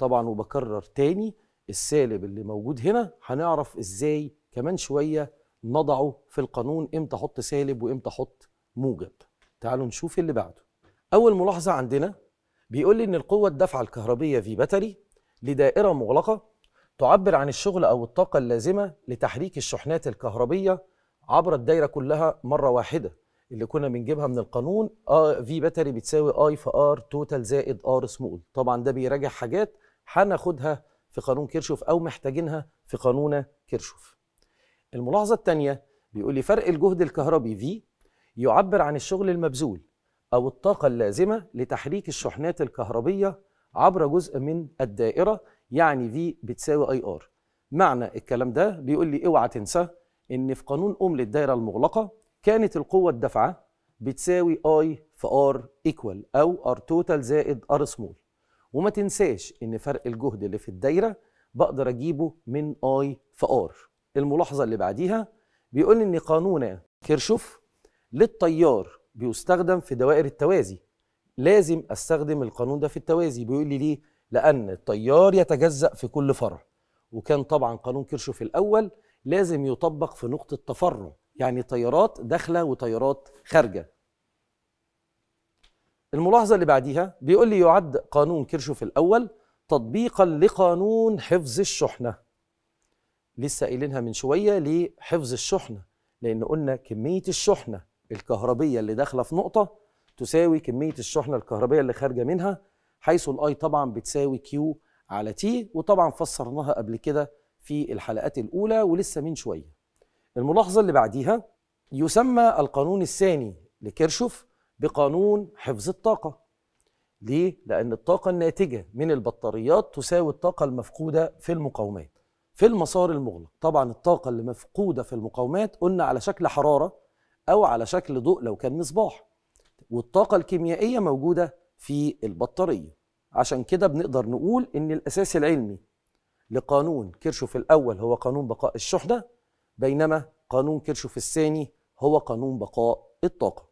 طبعا وبكرر تاني السالب اللي موجود هنا هنعرف ازاي كمان شويه نضعه في القانون امتى احط سالب وامتى احط موجب تعالوا نشوف اللي بعده اول ملاحظه عندنا بيقول لي ان القوه الدفعة الكهربيه في بتري لدائره مغلقه تعبر عن الشغل او الطاقه اللازمه لتحريك الشحنات الكهربيه عبر الدايره كلها مره واحده اللي كنا بنجيبها من القانون اه في بتري بتساوي اي في ار توتال زائد ار سمول طبعا ده بيراجع حاجات هناخدها في قانون كيرشوف او محتاجينها في قانون كيرشوف الملاحظه الثانيه بيقول لي فرق الجهد الكهربي في يعبر عن الشغل المبذول او الطاقه اللازمه لتحريك الشحنات الكهربيه عبر جزء من الدائره يعني في بتساوي اي ار معنى الكلام ده بيقول لي اوعى تنسى ان في قانون اوم للدائره المغلقه كانت القوه الدافعه بتساوي اي في ار ايكوال او ار توتال زائد ار سمول وما تنساش ان فرق الجهد اللي في الدايره بقدر اجيبه من اي في ار الملاحظه اللي بعديها بيقول لي ان قانون كيرشوف للتيار بيستخدم في دوائر التوازي لازم استخدم القانون ده في التوازي بيقول لي ليه لان التيار يتجزا في كل فرع وكان طبعا قانون كيرشوف الاول لازم يطبق في نقطه تفرع يعني تيارات داخله وتيارات خارجه الملاحظة اللي بعديها بيقول لي يعد قانون كيرشوف الأول تطبيقا لقانون حفظ الشحنة لسه قايلينها من شوية ليه حفظ الشحنة لأن قلنا كمية الشحنة الكهربية اللي داخلة في نقطة تساوي كمية الشحنة الكهربية اللي خارجة منها حيث الأي طبعا بتساوي كيو على تي وطبعا فسرناها قبل كده في الحلقات الأولى ولسه من شوية الملاحظة اللي بعديها يسمى القانون الثاني لكيرشوف بقانون حفظ الطاقة ليه؟ لأن الطاقة الناتجة من البطاريات تساوي الطاقة المفقودة في المقاومات في المسار المغلق طبعا الطاقة اللي مفقودة في المقاومات قلنا على شكل حرارة أو على شكل ضوء لو كان مصباح والطاقة الكيميائية موجودة في البطارية عشان كده بنقدر نقول إن الأساس العلمي لقانون كيرشوف الأول هو قانون بقاء الشحنة بينما قانون كيرشوف الثاني هو قانون بقاء الطاقة